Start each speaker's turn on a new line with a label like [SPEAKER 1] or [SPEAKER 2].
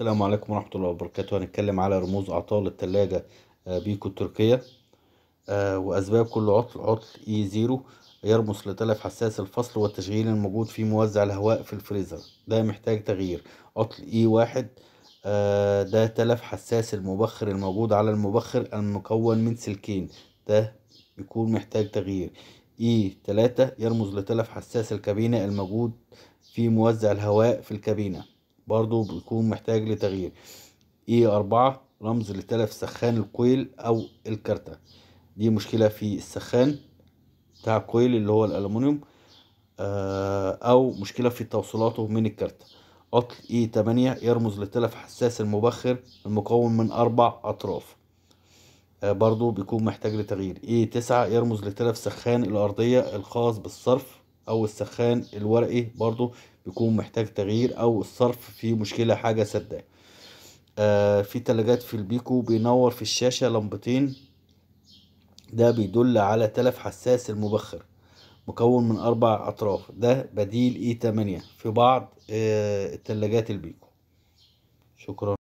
[SPEAKER 1] السلام عليكم ورحمة الله وبركاته هنتكلم على رموز أعطال التلاجة آه، بيكو التركية آه، وأسباب كل عطل عطل إي زيرو يرمز لتلف حساس الفصل والتشغيل الموجود في موزع الهواء في الفريزر ده محتاج تغيير عطل إي واحد آه، ده تلف حساس المبخر الموجود على المبخر المكون من سلكين ده يكون محتاج تغيير إي تلاتة يرمز لتلف حساس الكابينة الموجود في موزع الهواء في الكابينة برضو بيكون محتاج لتغيير اي e أربعة رمز لتلف سخان الكويل أو الكارتة دي مشكلة في السخان بتاع الكويل اللي هو الألمونيوم آه، أو مشكلة في توصيلاته من الكارتة عطل اي e تمانية يرمز لتلف حساس المبخر المكون من أربع أطراف آه، برضو بيكون محتاج لتغيير اي e تسعة يرمز لتلف سخان الأرضية الخاص بالصرف أو السخان الورقي برضو يكون محتاج تغيير او الصرف في مشكله حاجه سداه آه في تلاجات في البيكو بينور في الشاشه لمبتين ده بيدل على تلف حساس المبخر مكون من اربع اطراف ده بديل e اي 8 في بعض آه التلاجات البيكو شكرا